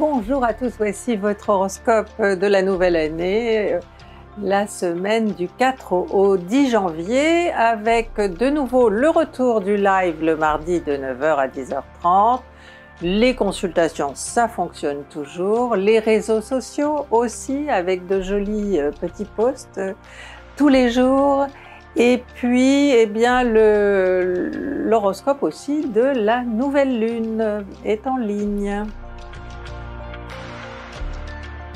Bonjour à tous, voici votre horoscope de la nouvelle année, euh, la semaine du 4 au 10 janvier, avec de nouveau le retour du live le mardi de 9h à 10h30. Les consultations, ça fonctionne toujours. Les réseaux sociaux aussi, avec de jolis euh, petits posts euh, tous les jours. Et puis, eh bien, l'horoscope aussi de la nouvelle lune est en ligne.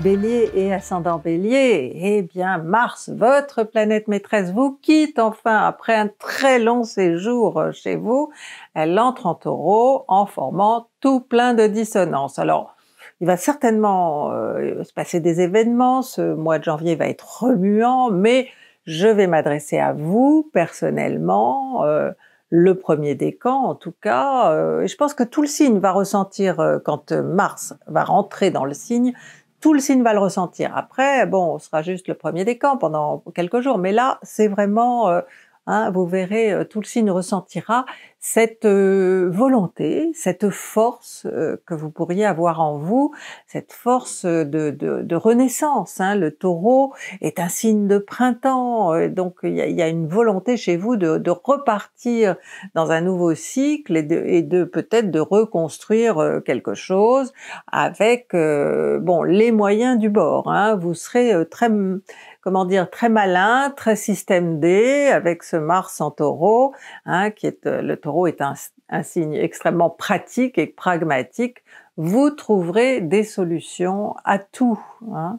Bélier et ascendant Bélier, eh bien Mars, votre planète maîtresse, vous quitte enfin après un très long séjour chez vous. Elle entre en taureau en formant tout plein de dissonances. Alors, il va certainement euh, se passer des événements, ce mois de janvier va être remuant, mais je vais m'adresser à vous personnellement, euh, le premier des camps en tout cas, euh, et je pense que tout le signe va ressentir quand Mars va rentrer dans le signe tout le signe va le ressentir. Après, bon, on sera juste le premier des camps pendant quelques jours, mais là, c'est vraiment, euh, Hein, vous verrez, euh, tout le signe ressentira cette euh, volonté, cette force euh, que vous pourriez avoir en vous, cette force de, renaissance. Hein. Le taureau est un signe de printemps, donc il y a, une volonté chez vous de, repartir dans un nouveau cycle et de, peut-être de reconstruire quelque chose avec bon les moyens du bord. Hein. Vous serez très comment dire, très malin, très système D, avec ce Mars en taureau, hein, qui est, euh, le taureau est un, signe extrêmement pratique et pragmatique, vous trouverez des solutions à tout. Hein.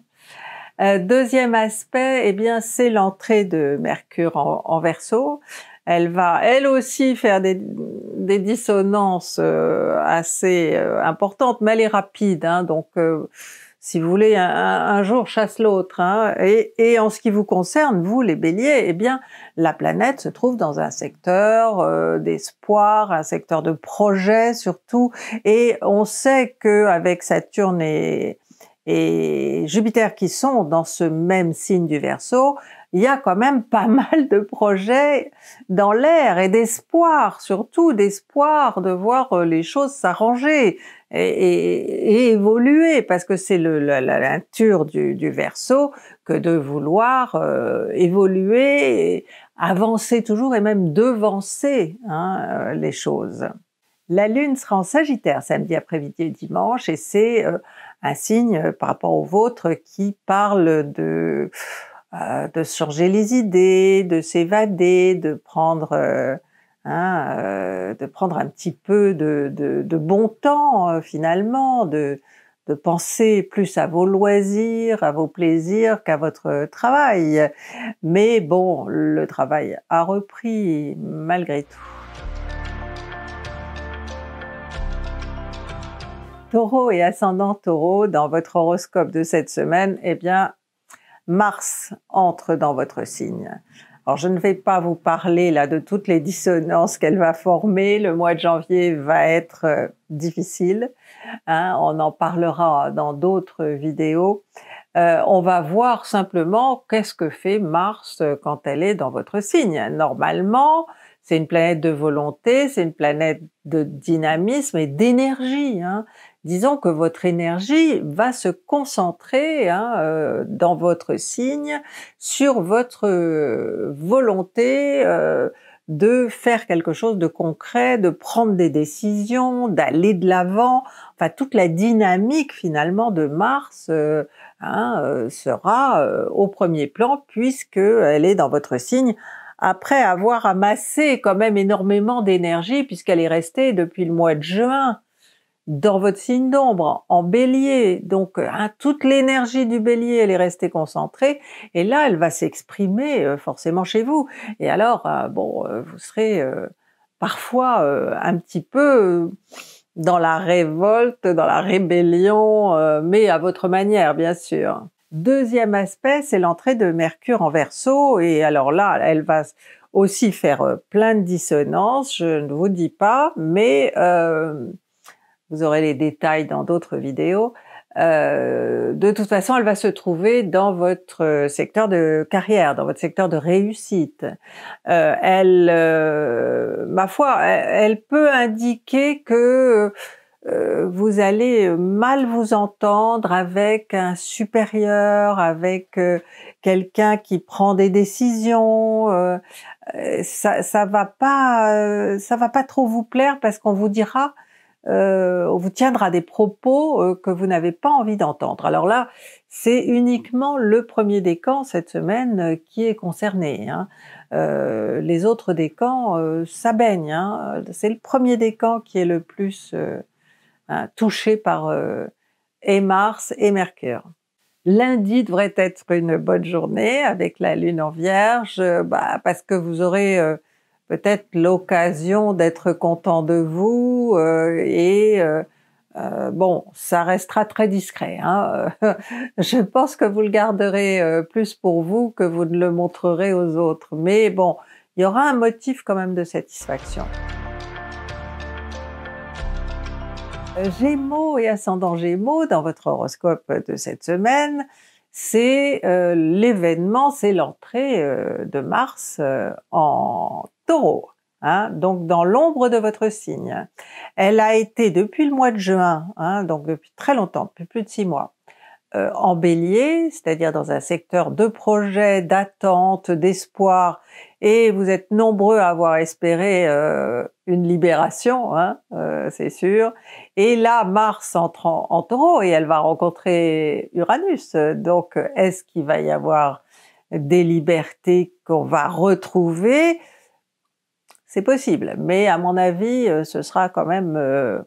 Euh, deuxième aspect, et eh bien, c'est l'entrée de Mercure en, Verseau. Elle va, elle aussi, faire des, dissonances euh, assez importantes, mais elle est rapide, hein, donc si vous voulez, un, jour chasse l'autre. Hein. Et, en ce qui vous concerne, vous les béliers, eh bien, la planète se trouve dans un secteur euh, d'espoir, un secteur de projet surtout, et on sait que avec Saturne et, et Jupiter qui sont dans ce même signe du Verseau, il y a quand même pas mal de projets dans l'air et d'espoir, surtout d'espoir de voir euh, les choses s'arranger et, évoluer, parce que c'est la, la, nature du, du, verso que de vouloir euh, évoluer, et avancer toujours et même devancer hein, euh, les choses. La Lune sera en Sagittaire samedi après-midi et dimanche, et c'est euh, un signe par rapport au vôtre qui parle de, de changer les idées, de s'évader, de prendre Hein, euh, de prendre un petit peu de, bon temps euh, finalement, de, de penser plus à vos loisirs, à vos plaisirs qu'à votre travail. Mais bon, le travail a repris malgré tout. Taureau et ascendant taureau, dans votre horoscope de cette semaine, eh bien, Mars entre dans votre signe. Alors, je ne vais pas vous parler là de toutes les dissonances qu'elle va former. Le mois de janvier va être euh, difficile. Hein. on en parlera dans d'autres vidéos. Euh, on va voir simplement qu'est-ce que fait Mars euh, quand elle est dans votre signe. Normalement, c'est une planète de volonté, c'est une planète de dynamisme et d'énergie. Hein disons que votre énergie va se concentrer hein, euh, dans votre signe sur votre euh, volonté euh, de faire quelque chose de concret, de prendre des décisions, d'aller de l'avant. Enfin, toute la dynamique finalement de Mars hein, sera au premier plan puisque elle est dans votre signe après avoir amassé quand même énormément d'énergie puisqu'elle est restée depuis le mois de juin dans votre signe d'ombre, en bélier. Donc, euh, hein, toute l'énergie du bélier, elle est restée concentrée, et là, elle va s'exprimer euh, forcément chez vous. Et alors, euh, bon, vous serez parfois un petit peu dans la révolte, dans la rébellion, mais à votre manière, bien sûr. Deuxième aspect, c'est l'entrée de Mercure en Verseau, et alors là, elle va aussi faire plein de dissonances, je ne vous dis pas, mais vous aurez les détails dans d'autres vidéos. Euh, de toute façon, elle va se trouver dans votre euh, secteur de carrière, dans votre secteur de réussite. Euh, elle, ma foi, elle, peut indiquer que vous allez mal vous entendre avec un supérieur, avec quelqu'un qui prend des décisions. ça, ça va pas, ça va pas trop vous plaire parce qu'on vous dira euh, on vous tiendra des propos euh, que vous n'avez pas envie d'entendre. Alors là, c'est uniquement le premier décan cette semaine euh, qui est concerné. Hein. les autres décans, ça baigne. Hein. C'est le premier décan qui est le plus hein, touché par et Mars et Mercure. Lundi devrait être une bonne journée avec la Lune en Vierge, bah, parce que vous aurez peut-être l'occasion d'être content de vous euh, et euh, euh, bon, ça restera très discret. Hein. Je pense que vous le garderez plus pour vous que vous ne le montrerez aux autres. Mais bon, il y aura un motif quand même de satisfaction. Gémeaux et ascendant Gémeaux dans votre horoscope de cette semaine, c'est euh, l'événement, c'est l'entrée euh, de Mars euh, en taureau, hein. donc dans l'ombre de votre signe. Elle a été depuis le mois de juin, hein, donc depuis très longtemps, depuis plus de six mois, en euh, bélier, c'est-à-dire dans un secteur de projet, d'attente, d'espoir, et vous êtes nombreux à avoir espéré euh, une libération, hein, euh, c'est sûr. Et là, Mars entre en, taureau et elle va rencontrer Uranus. Donc, est-ce qu'il va y avoir des libertés qu'on va retrouver C'est possible, mais à mon avis, ce sera quand même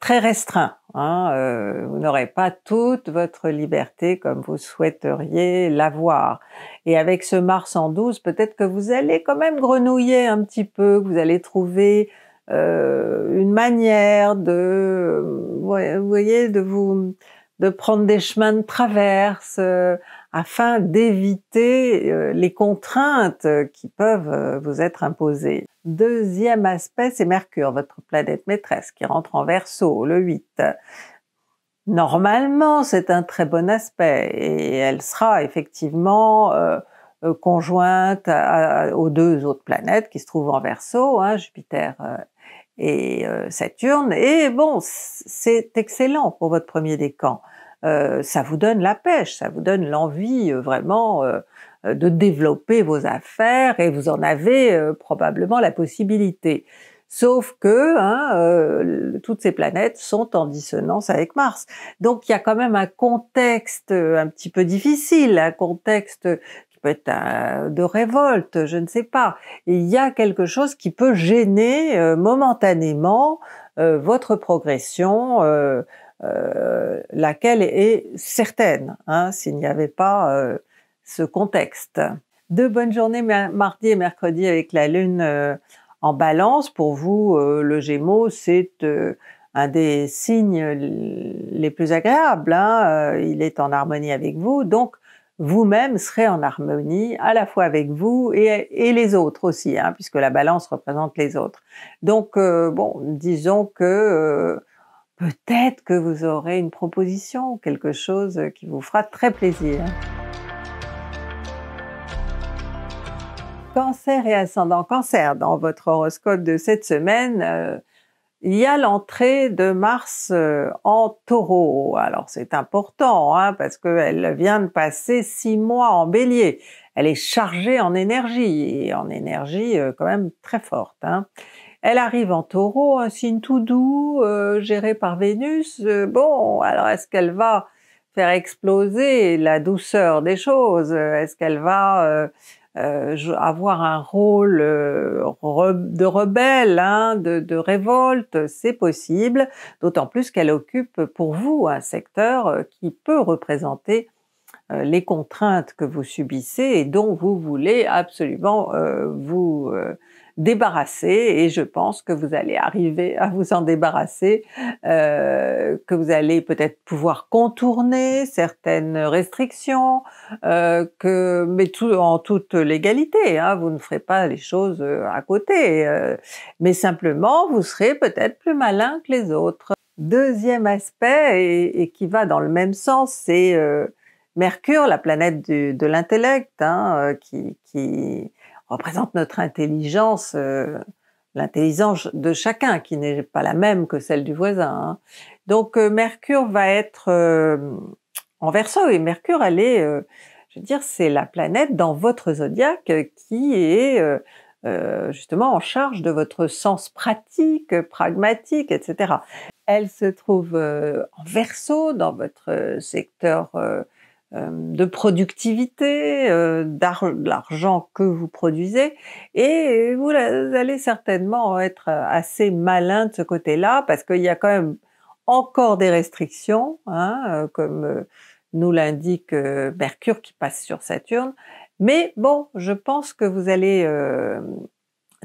très restreint. Hein, euh, vous n'aurez pas toute votre liberté comme vous souhaiteriez l'avoir. Et avec ce Mars en 12, peut-être que vous allez quand même grenouiller un petit peu, que vous allez trouver euh, une manière de, euh, vous voyez, de vous, de prendre des chemins de traverse, afin d'éviter euh, les contraintes qui peuvent euh, vous être imposées. Deuxième aspect, c'est Mercure, votre planète maîtresse, qui rentre en verso le 8. Normalement, c'est un très bon aspect et elle sera effectivement euh, conjointe aux deux autres planètes qui se trouvent en verso, hein, Jupiter et Saturne. Et bon, c'est excellent pour votre premier décan. Euh, ça vous donne la pêche, ça vous donne l'envie euh, vraiment euh, de développer vos affaires et vous en avez probablement la possibilité. Sauf que hein, toutes ces planètes sont en dissonance avec Mars. Donc il y a quand même un contexte un petit peu difficile, un contexte qui peut être de révolte, je ne sais pas. il y a quelque chose qui peut gêner momentanément votre progression euh, laquelle est certaine hein, s'il n'y avait pas euh, ce contexte. Deux bonnes journées mardi et mercredi avec la lune euh, en balance. Pour vous, le Gémeaux, c'est un des signes les plus agréables. Hein, il est en harmonie avec vous, donc vous-même serez en harmonie à la fois avec vous et, les autres aussi, hein, puisque la balance représente les autres. Donc, bon, disons que peut-être que vous aurez une proposition quelque chose qui vous fera très plaisir. Cancer et ascendant cancer, dans votre horoscope de cette semaine, euh, il y a l'entrée de Mars euh, en taureau. Alors c'est important hein, parce qu'elle vient de passer six mois en bélier. Elle est chargée en énergie et en énergie euh, quand même très forte. Hein. Elle arrive en taureau, un signe tout doux, euh, géré par Vénus. Euh, bon, alors est-ce qu'elle va faire exploser la douceur des choses Est-ce qu'elle va euh, avoir un rôle de rebelle, hein, de, révolte C'est possible, d'autant plus qu'elle occupe pour vous un secteur qui peut représenter les contraintes que vous subissez et dont vous voulez absolument vous débarrasser et je pense que vous allez arriver à vous en débarrasser, euh, que vous allez peut-être pouvoir contourner certaines restrictions, euh, que, mais tout, en toute légalité, hein, vous ne ferez pas les choses euh, à côté, euh, mais simplement vous serez peut-être plus malin que les autres. Deuxième aspect, et, qui va dans le même sens, c'est Mercure, la planète de l'intellect, hein, qui représente notre intelligence, euh, l'intelligence de chacun, qui n'est pas la même que celle du voisin. Hein. Donc euh, Mercure va être euh, en verso, et Mercure, elle est, je veux dire, c'est la planète dans votre zodiaque qui est justement en charge de votre sens pratique, pragmatique, etc. Elle se trouve en verso dans votre secteur euh, de productivité, euh, de l'argent que vous produisez, et vous, allez certainement être euh, assez malin de ce côté-là, parce qu'il y a quand même encore des restrictions, hein, comme nous l'indique Mercure qui passe sur Saturne, mais bon, je pense que vous allez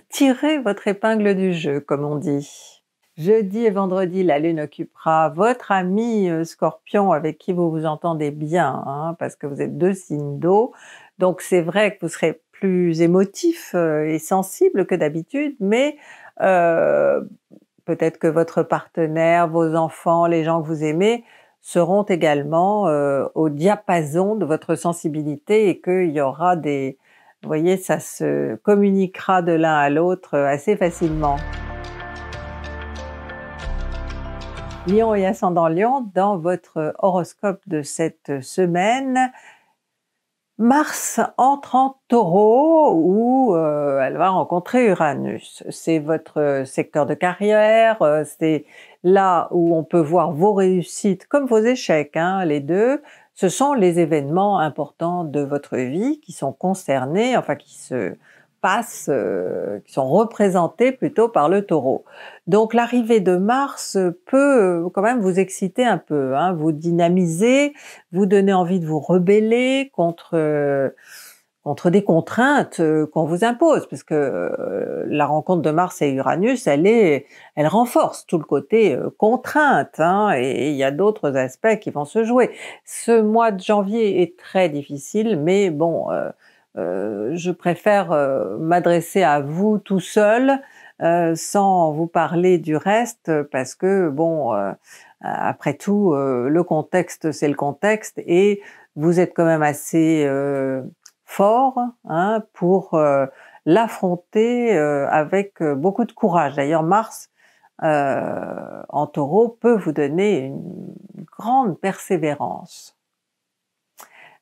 tirer votre épingle du jeu, comme on dit. Jeudi et vendredi, la Lune occupera votre ami euh, Scorpion avec qui vous vous entendez bien, hein, parce que vous êtes deux signes d'eau. Donc c'est vrai que vous serez plus émotif euh, et sensible que d'habitude, mais euh, peut-être que votre partenaire, vos enfants, les gens que vous aimez seront également au diapason de votre sensibilité et qu'il y aura des... Vous voyez, ça se communiquera de l'un à l'autre assez facilement. Lion et ascendant Lion, dans votre horoscope de cette semaine, Mars entre en taureau où euh, elle va rencontrer Uranus. C'est votre secteur de carrière, euh, c'est là où on peut voir vos réussites comme vos échecs, hein, les deux. Ce sont les événements importants de votre vie qui sont concernés, enfin qui se passent, euh, qui sont représentés plutôt par le taureau. Donc l'arrivée de Mars peut euh, quand même vous exciter un peu, hein, vous dynamiser, vous donner envie de vous rebeller contre euh, contre des contraintes qu'on vous impose, parce que la rencontre de Mars et Uranus, elle est, elle renforce tout le côté contrainte, hein, et il y a d'autres aspects qui vont se jouer. Ce mois de janvier est très difficile, mais bon euh, je préfère euh, m'adresser à vous tout seul euh, sans vous parler du reste parce que bon après tout le contexte c'est le contexte et vous êtes quand même assez fort hein, pour l'affronter avec beaucoup de courage. D'ailleurs Mars en taureau peut vous donner une grande persévérance.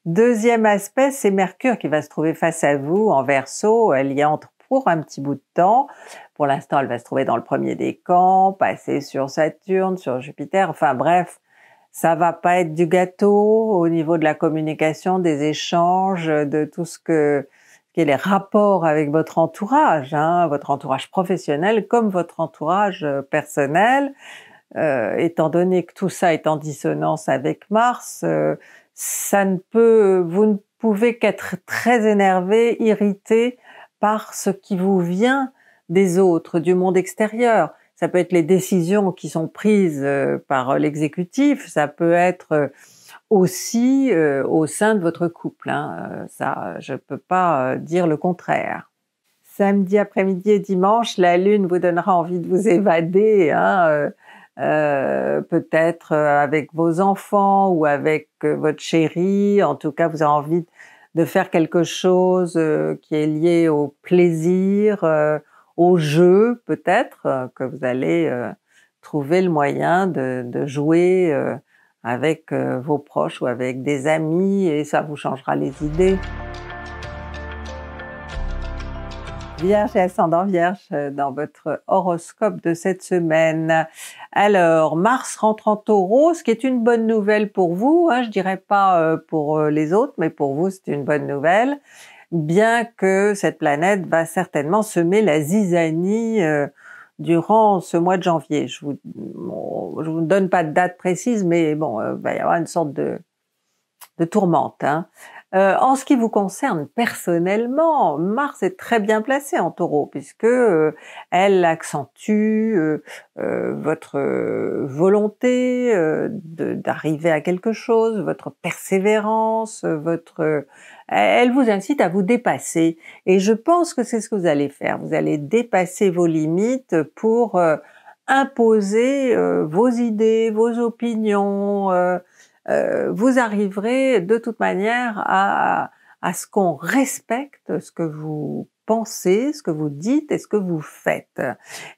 Deuxième aspect, c'est Mercure qui va se trouver face à vous en verso. Elle euh, y entre pour un petit bout de temps. Pour l'instant, elle va se trouver dans le premier décan, passer sur Saturne, sur Jupiter, enfin bref, ça va pas être du gâteau au niveau de la communication, des échanges, de tout ce que qui est les rapports avec votre entourage, hein, votre entourage professionnel comme votre entourage euh, personnel. Euh, étant donné que tout ça est en dissonance avec Mars, ça ne peut, vous ne pouvez qu'être très énervé, irrité par ce qui vous vient des autres, du monde extérieur. Ça peut être les décisions qui sont prises euh, par l'exécutif, ça peut être euh, aussi euh, au sein de votre couple. Hein. Ça, je ne peux pas dire le contraire. Samedi après-midi et dimanche, la lune vous donnera envie de vous évader. Hein. Euh, peut-être euh, avec vos enfants ou avec euh, votre chérie. En tout cas, vous avez envie de faire quelque chose qui est lié au plaisir, au jeu, peut-être que vous allez trouver le moyen de jouer avec vos proches ou avec des amis et ça vous changera les idées. Vierge et ascendant Vierge euh, dans votre horoscope de cette semaine. Alors, Mars rentre en taureau, ce qui est une bonne nouvelle pour vous, hein, je dirais pas euh, pour euh, les autres, mais pour vous c'est une bonne nouvelle, bien que cette planète va certainement semer la zizanie durant ce mois de janvier. Je vous, vous donne pas de date précise, mais bon, il va y avoir une sorte de, tourmente. Hein. Euh, en ce qui vous concerne personnellement, Mars est très bien placée en taureau puisque euh, elle accentue euh, votre volonté d'arriver à quelque chose, votre persévérance, votre... elle vous incite à vous dépasser. Et je pense que c'est ce que vous allez faire. Vous allez dépasser vos limites pour imposer vos idées, vos opinions. Euh, vous arriverez de toute manière à, ce qu'on respecte ce que vous pensez, ce que vous dites et ce que vous faites.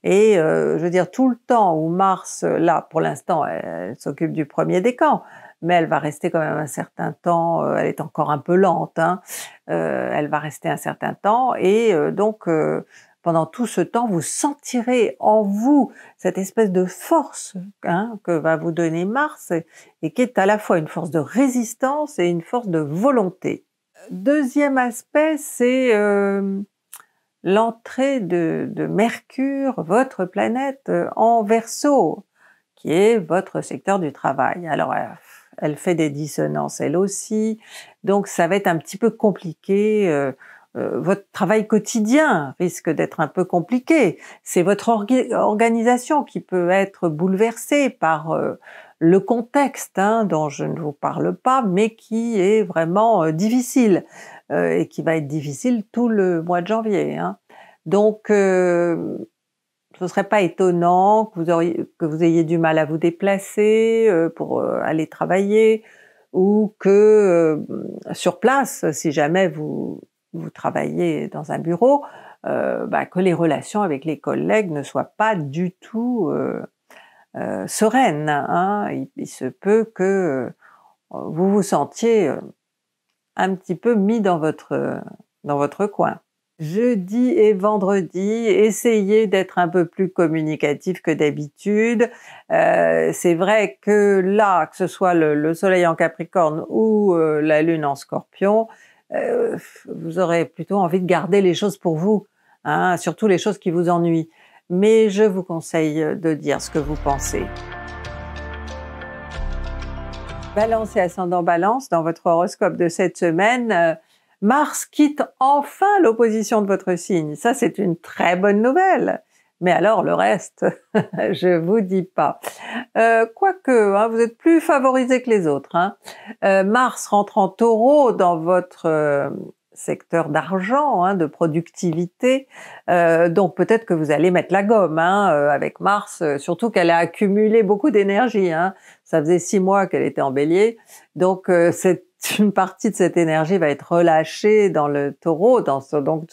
Et euh, je veux dire, tout le temps où Mars, là, pour l'instant, elle, s'occupe du premier décan, mais elle va rester quand même un certain temps, euh, elle est encore un peu lente, hein, elle va rester un certain temps, et donc pendant tout ce temps, vous sentirez en vous cette espèce de force hein, que va vous donner Mars et, qui est à la fois une force de résistance et une force de volonté. Deuxième aspect, c'est euh, l'entrée de, Mercure, votre planète, en Verseau, qui est votre secteur du travail. Alors, elle fait des dissonances elle aussi, donc ça va être un petit peu compliqué. Euh, euh, votre travail quotidien risque d'être un peu compliqué. C'est votre organisation qui peut être bouleversée par euh, le contexte hein, dont je ne vous parle pas, mais qui est vraiment euh, difficile et qui va être difficile tout le mois de janvier. Hein. Donc, ce ne serait pas étonnant que vous ayez du mal à vous déplacer pour aller travailler ou que sur place, si jamais vous vous travaillez dans un bureau, euh, bah, que les relations avec les collègues ne soient pas du tout euh, euh, sereines. Hein. Il, se peut que vous vous sentiez un petit peu mis dans votre, coin. Jeudi et vendredi, essayez d'être un peu plus communicatif que d'habitude. c'est vrai que là, que ce soit le, soleil en Capricorne ou la lune en Scorpion, euh, vous aurez plutôt envie de garder les choses pour vous, hein, surtout les choses qui vous ennuient. Mais je vous conseille de dire ce que vous pensez. Balance et ascendant balance, dans votre horoscope de cette semaine, euh, Mars quitte enfin l'opposition de votre signe. Ça, c'est une très bonne nouvelle. Mais alors le reste, je vous dis pas. Euh, quoique, hein, vous êtes plus favorisé que les autres. Hein. Euh, Mars rentre en taureau dans votre euh, secteur d'argent, hein, de productivité, donc peut-être que vous allez mettre la gomme avec Mars, surtout qu'elle a accumulé beaucoup d'énergie. Ça faisait six mois qu'elle était en bélier, donc c'est une partie de cette énergie va être relâchée dans le taureau, dans ce, donc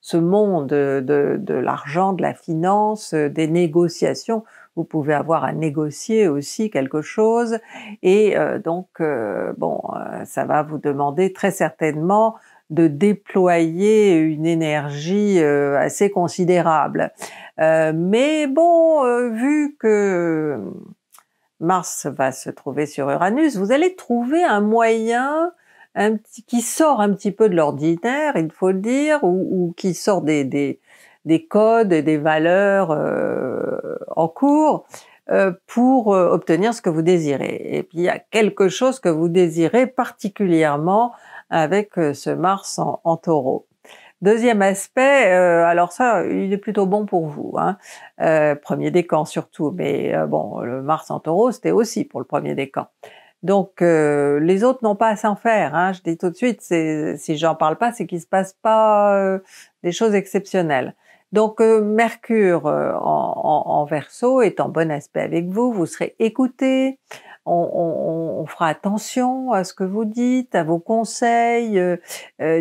ce, monde de, l'argent, de la finance, des négociations. Vous pouvez avoir à négocier aussi quelque chose et euh, donc euh, bon, euh, ça va vous demander très certainement de déployer une énergie assez considérable. mais bon, vu que Mars va se trouver sur Uranus, vous allez trouver un moyen un petit, qui sort un petit peu de l'ordinaire, il faut le dire, ou, qui sort des, des, codes et des valeurs euh, en cours euh, pour euh, obtenir ce que vous désirez. Et puis il y a quelque chose que vous désirez particulièrement avec ce Mars en taureau. Deuxième aspect, euh, alors ça, il est plutôt bon pour vous. Hein. Euh, premier décan surtout, mais euh, bon, le Mars en taureau, c'était aussi pour le premier décan. Donc euh, les autres n'ont pas à s'en faire. Hein. Je dis tout de suite, si j'en parle pas, c'est qu'il se passe pas des choses exceptionnelles. Donc euh, Mercure euh, en, en, est en bon aspect avec vous, vous serez écouté, on, fera attention à ce que vous dites, à vos conseils, euh,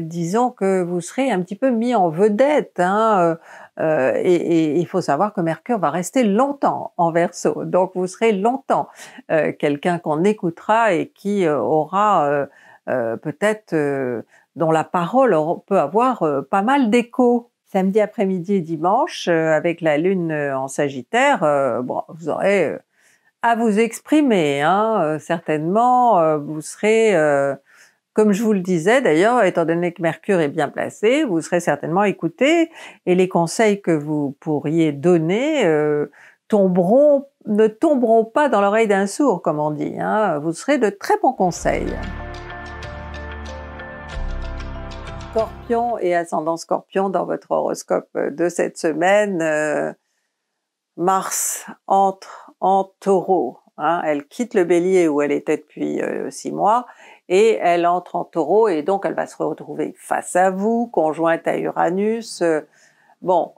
disons que vous serez un petit peu mis en vedette. Hein, et il faut savoir que Mercure va rester longtemps en verso, donc vous serez longtemps quelqu'un qu'on écoutera et qui aura peut-être, dont la parole peut avoir pas mal d'écho samedi après-midi et dimanche, euh, avec la Lune euh, en Sagittaire, euh, bon, vous aurez à vous exprimer, hein, certainement, vous serez comme je vous le disais d'ailleurs, étant donné que Mercure est bien placé, vous serez certainement écouté et les conseils que vous pourriez donner tomberont, ne tomberont pas dans l'oreille d'un sourd, comme on dit. Hein. Vous serez de très bons conseils scorpion et ascendant scorpion dans votre horoscope de cette semaine, euh, Mars entre en taureau. Hein. elle quitte le bélier où elle était depuis euh, six mois et elle entre en taureau et donc elle va se retrouver face à vous, conjointe à Uranus. Euh, bon,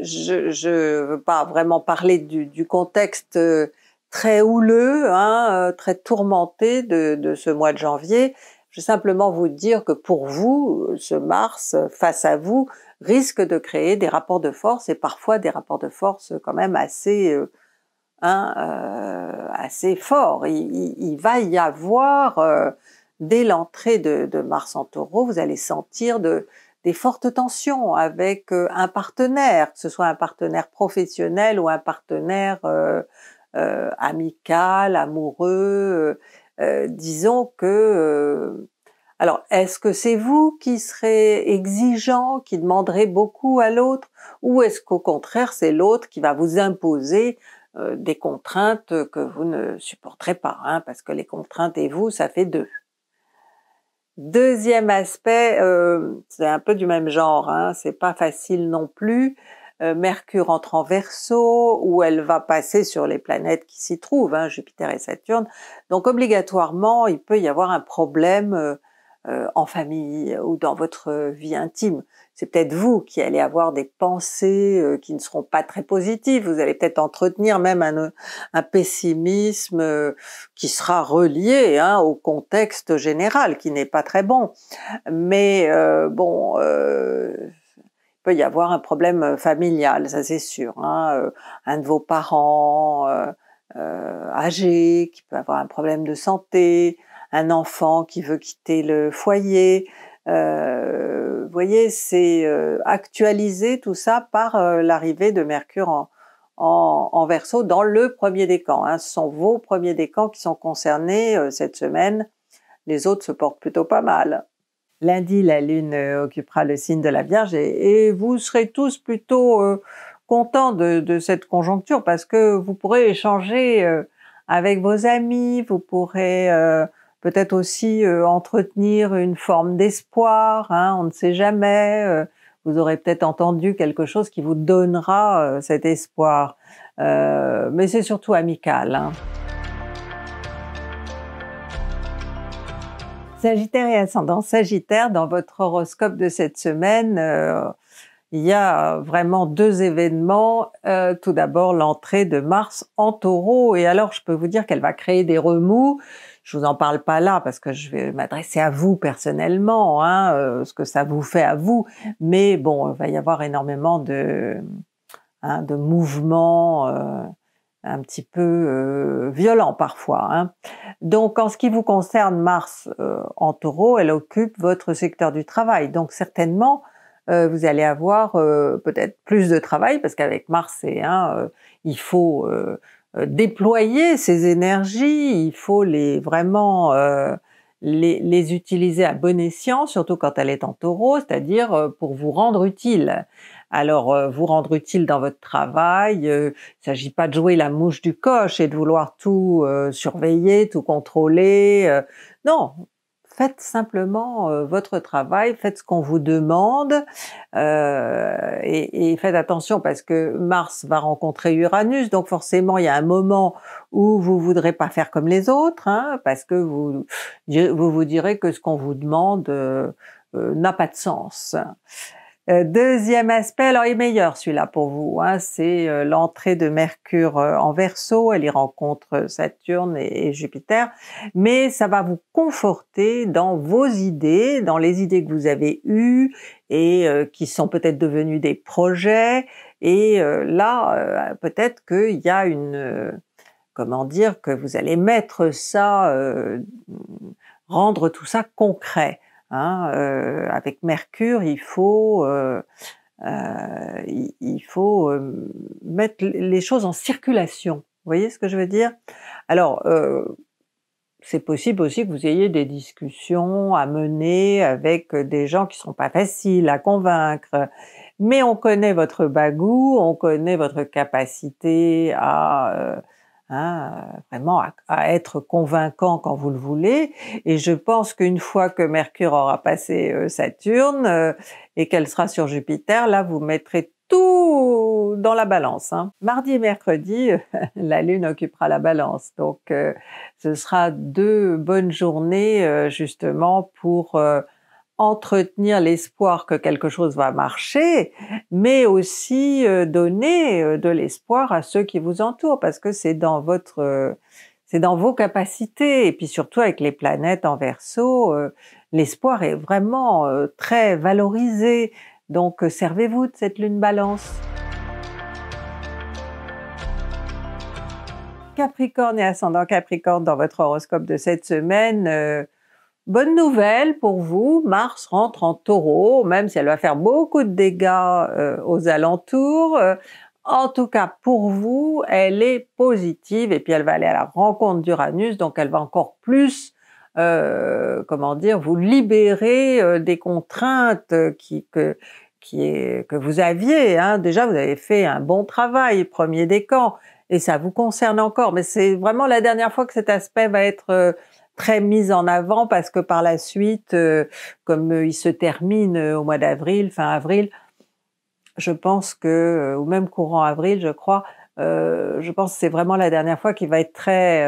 je ne veux pas vraiment parler du, contexte très houleux, hein, très tourmenté de, ce mois de janvier, je simplement vous dire que pour vous, euh, ce Mars, euh, face à vous, risque de créer des rapports de force et parfois des rapports de force quand même assez, euh, hein, assez forts. Il, va y avoir, dès l'entrée de, Mars en taureau, vous allez sentir des fortes tensions avec un partenaire, que ce soit un partenaire professionnel ou un partenaire amical, amoureux. Euh, disons que euh, alors est-ce que c'est vous qui serez exigeant, qui demanderez beaucoup à l'autre, ou est-ce qu'au contraire c'est l'autre qui va vous imposer euh, des contraintes que vous ne supporterez pas, hein, parce que les contraintes et vous, ça fait deux. Deuxième aspect, c'est un peu du même genre, hein, c'est pas facile non plus. Euh, Mercure entre en Verseau, où elle va passer sur les planètes qui s'y trouvent, hein, Jupiter et Saturne. Donc obligatoirement, il peut y avoir un problème euh, euh, en famille ou dans votre vie intime. C'est peut-être vous qui allez avoir des pensées qui ne seront pas très positives. Vous allez peut-être entretenir même un, pessimisme qui sera relié hein, au contexte général, qui n'est pas très bon. Mais bon, peut y avoir un problème euh, familial, ça c'est sûr. Hein, euh, un de vos parents euh, âgé qui peut avoir un problème de santé, un enfant qui veut quitter le foyer. vous voyez, c'est actualisé actualiser tout ça par l'arrivée de Mercure en, Verseau dans le premier décan. Hein. Ce sont vos premiers décans qui sont concernés cette semaine. Les autres se portent plutôt pas mal. Lundi, la Lune euh, occupera le signe de la Vierge et, vous serez tous plutôt euh, contents de, cette conjoncture parce que vous pourrez échanger euh, avec vos amis, vous pourrez peut-être aussi entretenir une forme d'espoir, hein, on ne sait jamais, vous aurez peut-être entendu quelque chose qui vous donnera cet espoir, mais c'est surtout amical. Hein. Sagittaire et ascendant Sagittaire, dans votre horoscope de cette semaine, euh, il y a vraiment deux événements. Euh, tout d'abord, l'entrée de Mars en taureau. Et alors, je peux vous dire qu'elle va créer des remous. Je vous en parle pas là parce que je vais m'adresser à vous personnellement, hein, euh, ce que ça vous fait à vous. Mais bon, il va y avoir énormément de, hein, de mouvements un petit peu euh, violent parfois. Hein. Donc en ce qui vous concerne, Mars euh, en taureau, elle occupe votre secteur du travail. Donc certainement, euh, vous allez avoir peut-être plus de travail, parce qu'avec Mars, il faut déployer ses énergies, il faut les vraiment... les, utiliser à bon escient, surtout quand elle est en taureau, c'est-à-dire pour vous rendre utile. Alors, euh, vous rendre utile dans votre travail, euh, il ne s'agit pas de jouer la mouche du coche et de vouloir tout euh, surveiller, tout contrôler. non, faites simplement votre travail, faites ce qu'on vous demande euh, et, et, faites attention parce que Mars va rencontrer Uranus, donc forcément il y a un moment où vous voudrez pas faire comme les autres, hein, parce que vous, vous vous direz que ce qu'on vous demande n'a pas de sens. Euh, deuxième aspect, alors il est meilleur celui-là pour vous, hein, c'est euh, l'entrée de Mercure euh, en verso, elle y rencontre Saturne et, Jupiter, mais ça va vous conforter dans vos idées, dans les idées que vous avez eues et qui sont peut-être devenues des projets, et là, peut-être qu'il y a une... comment dire, que vous allez mettre ça, rendre tout ça concret. Hein, euh, avec Mercure, il faut, euh, euh il, faut euh, mettre les choses en circulation. Vous voyez ce que je veux dire Alors, euh, c'est possible aussi que vous ayez des discussions à mener avec des gens qui sont pas faciles à convaincre, mais on connaît votre bagou, on connaît votre capacité à Hein, vraiment à, être convaincant quand vous le voulez. Et je pense qu'une fois que Mercure aura passé euh, Saturne euh, et qu'elle sera sur Jupiter, là vous mettrez tout dans la balance. Hein. Mardi et mercredi, euh, la Lune occupera la balance. Donc ce sera deux bonnes journées justement pour entretenir l'espoir que quelque chose va marcher, mais aussi euh, donner euh, de l'espoir à ceux qui vous entourent, parce que c'est dans votre, euh, c'est dans vos capacités, et puis surtout avec les planètes en verso, l'espoir est vraiment très valorisé. Donc servez-vous de cette lune balance. Capricorne et ascendant Capricorne dans votre horoscope de cette semaine, Bonne nouvelle pour vous, Mars rentre en taureau, même si elle va faire beaucoup de dégâts euh, aux alentours. Euh, en tout cas, pour vous, elle est positive et puis elle va aller à la rencontre d'Uranus, donc elle va encore plus, euh, comment dire, vous libérer des contraintes qui, que, que vous aviez. Hein. Déjà, vous avez fait un bon travail, premier décan, et ça vous concerne encore, mais c'est vraiment la dernière fois que cet aspect va être très mise en avant parce que par la suite, euh, comme il se termine euh, au mois d'avril, fin avril, je pense que, euh, ou même courant avril, je crois, je pense que c'est vraiment la dernière fois qu'il va être très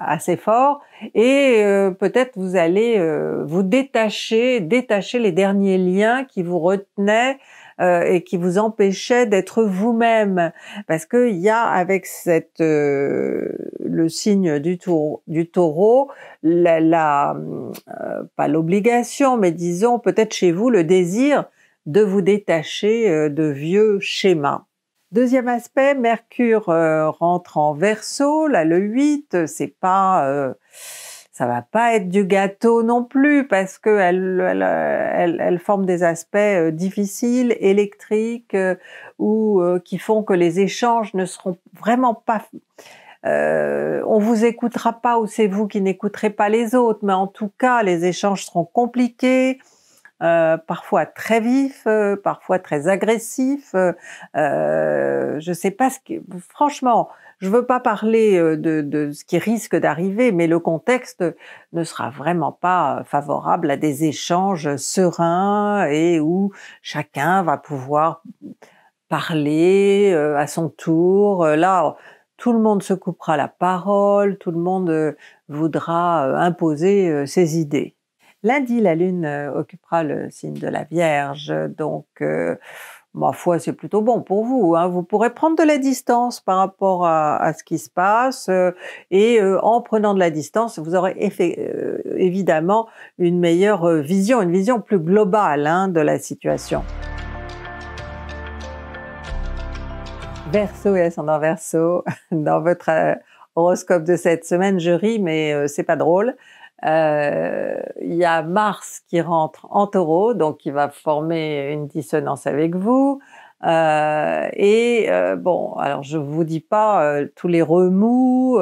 assez fort et peut-être vous allez vous détacher, détacher les derniers liens qui vous retenaient euh, et qui vous empêchait d'être vous-même. Parce qu'il y a avec cette, euh, le signe du, taureau, du taureau la, euh, pas l'obligation, mais disons peut-être chez vous le désir de vous détacher de vieux schémas. Deuxième aspect, Mercure rentre en verso, là le 8, c'est pas ça va pas être du gâteau non plus parce que elle, forme des aspects euh, difficiles, électriques euh, ou euh, qui font que les échanges ne seront vraiment pas euh, on vous écoutera pas ou c'est vous qui n'écouterez pas les autres, mais en tout cas les échanges seront compliqués. parfois très vifs, parfois très agressifs, Euh, je sais pas ce que. Franchement, je ne veux pas parler euh, de, ce qui risque d'arriver, mais le contexte ne sera vraiment pas euh, favorable à des échanges sereins et où chacun va pouvoir parler euh, à son tour. Là, tout le monde se coupera la parole, tout le monde voudra imposer ses idées. Lundi, la Lune occupera le signe de la Vierge, donc ma foi, c'est plutôt bon pour vous. Hein. Vous pourrez prendre de la distance par rapport à, ce qui se passe euh, et euh, en prenant de la distance, vous aurez euh, évidemment une meilleure vision, une vision plus globale hein, de la situation. Verso et ascendant verso, dans votre horoscope de cette semaine, je ris, mais c'est pas drôle. Euh, il y a Mars qui rentre en taureau, donc qui va former une dissonance avec vous. Euh, et euh, bon, alors je vous dis pas tous les remous,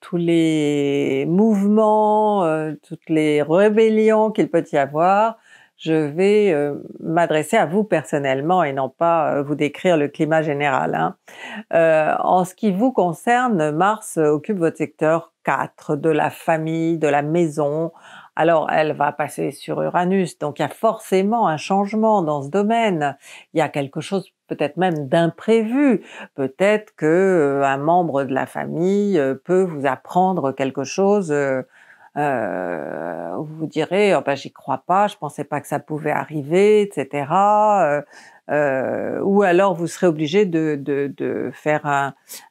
tous les mouvements, toutes les rébellions qu'il peut y avoir, je vais m'adresser à vous personnellement et non pas vous décrire le climat général. Hein. en ce qui vous concerne, Mars occupe votre secteur de la famille, de la maison. Alors, elle va passer sur Uranus. Donc, il y a forcément un changement dans ce domaine. Il y a quelque chose peut-être même d'imprévu. Peut-être que euh, un membre de la famille euh, peut vous apprendre quelque chose euh, euh, vous direz oh ben, j'y crois pas, je pensais pas que ça pouvait arriver, etc. Euh, euh, ou alors vous serez obligé de, de, faire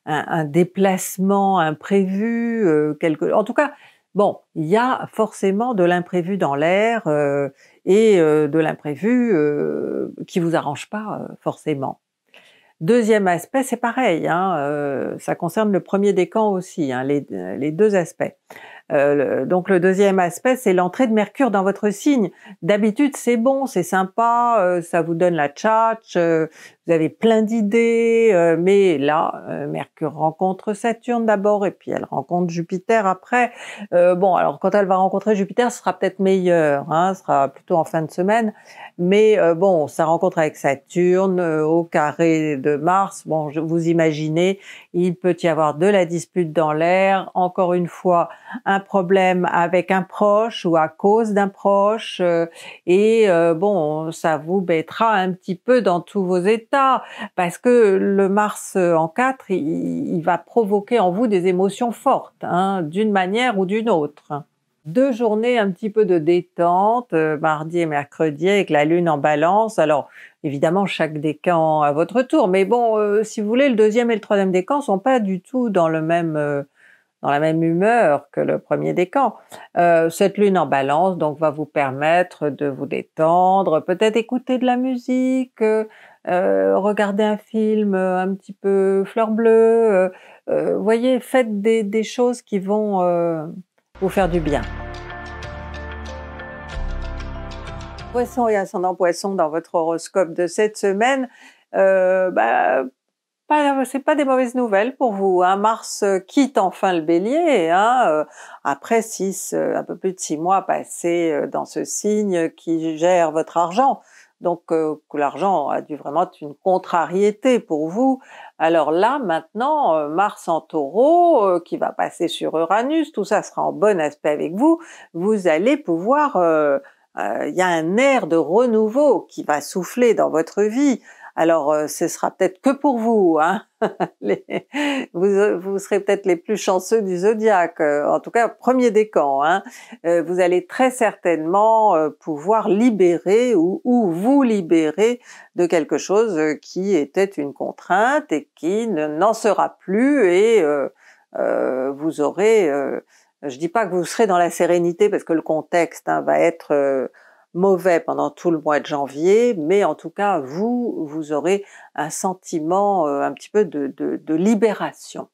un, déplacement imprévu, euh, quelque... En tout cas, bon, il y a forcément de l'imprévu dans l'air et de l'imprévu qui vous arrange pas forcément. Deuxième aspect, c'est pareil, hein, ça concerne le premier décan aussi, hein, les, les deux aspects. Euh, donc le deuxième aspect, c'est l'entrée de Mercure dans votre signe. D'habitude, c'est bon, c'est sympa, euh, ça vous donne la tchatche, euh, vous avez plein d'idées, euh, mais là, euh, Mercure rencontre Saturne d'abord et puis elle rencontre Jupiter après. Euh, bon, alors quand elle va rencontrer Jupiter, ce sera peut-être meilleur, hein, ce sera plutôt en fin de semaine, mais bon, sa rencontre avec Saturne au carré de Mars, bon, je, vous imaginez, il peut y avoir de la dispute dans l'air, encore une fois, un problème avec un proche ou à cause d'un proche, et bon, ça vous bêtera un petit peu dans tous vos états parce que le Mars euh, en 4, il, va provoquer en vous des émotions fortes, hein, d'une manière ou d'une autre. Deux journées un petit peu de détente, euh, mardi et mercredi, avec la Lune en balance. Alors, évidemment, chaque décan à votre tour, mais bon, euh, si vous voulez, le deuxième et le troisième décan sont pas du tout dans le même... dans la même humeur que le premier décan. cette lune en balance donc va vous permettre de vous détendre, peut-être écouter de la musique, euh, regardez un film euh, un petit peu fleur bleue, euh, voyez, faites des, choses qui vont vous faire du bien. Poisson et ascendant poisson dans votre horoscope de cette semaine, bah, c'est pas des mauvaises nouvelles pour vous. Hein. Mars quitte enfin le Bélier, hein. après six, un peu plus de six mois passés dans ce signe qui gère votre argent. Donc euh, l'argent a dû vraiment être une contrariété pour vous. Alors là, maintenant, euh, Mars en taureau, euh, qui va passer sur Uranus, tout ça sera en bon aspect avec vous, vous allez pouvoir... il y a un air de renouveau qui va souffler dans votre vie. Alors, euh, ce sera peut-être que pour hein. vous. vous, serez peut-être les plus chanceux du zodiaque, euh, en tout cas premier décan. Hein euh, vous allez très certainement pouvoir libérer ou, vous libérer de quelque chose qui était une contrainte et qui n'en sera plus et vous aurez je dis pas que vous serez dans la sérénité parce que le contexte hein, va être mauvais pendant tout le mois de janvier, mais en tout cas, vous, vous aurez un sentiment euh, un petit peu de, libération.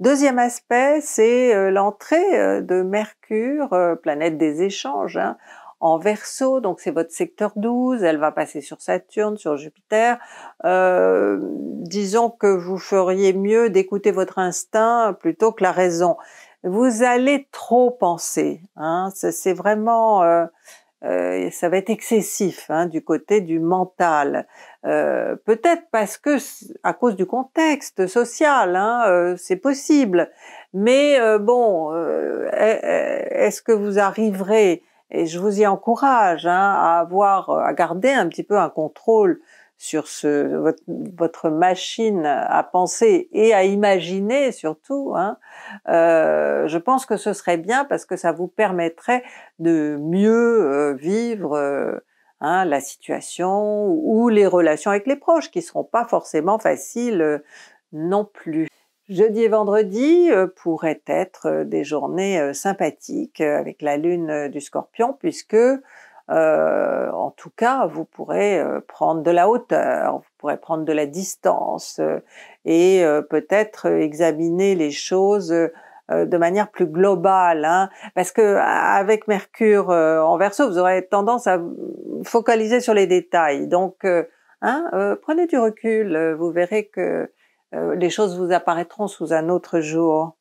Deuxième aspect, c'est euh, l'entrée euh, de Mercure, planète des échanges, hein, en Verseau, donc c'est votre secteur 12, elle va passer sur Saturne, sur Jupiter. disons que vous feriez mieux d'écouter votre instinct plutôt que la raison. Vous allez trop penser, hein, c'est vraiment euh, ça va être excessif hein, du côté du mental. Euh, peut-être parce que à cause du contexte social, hein, euh, c'est possible. Mais euh, bon, est-ce que vous arriverez et je vous y encourage hein, à avoir, à garder un petit peu un contrôle sur ce, votre, machine à penser et à imaginer surtout, hein, euh, je pense que ce serait bien parce que ça vous permettrait de mieux euh, vivre euh, hein, la situation ou les relations avec les proches qui seront pas forcément faciles non plus. Jeudi et vendredi pourraient être des journées sympathiques avec la lune du scorpion puisque euh, en tout cas, vous pourrez euh, prendre de la hauteur, vous pourrez prendre de la distance euh, et peut-être examiner les choses de manière plus globale, hein. parce que avec Mercure en Verseau, vous aurez tendance à focaliser sur les détails. Donc, hein, prenez du recul, vous verrez que les choses vous apparaîtront sous un autre jour.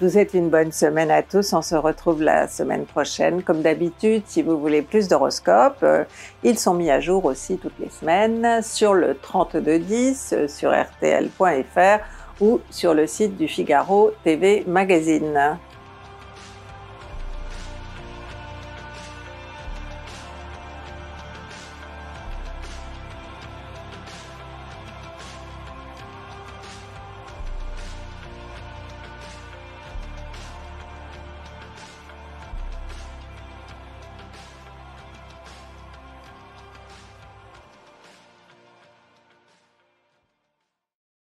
Je vous souhaite une bonne semaine à tous. On se retrouve la semaine prochaine. Comme d'habitude, si vous voulez plus d'horoscopes, euh, ils sont mis à jour aussi toutes les semaines sur le 3210, euh, sur rtl.fr ou sur le site du Figaro TV Magazine.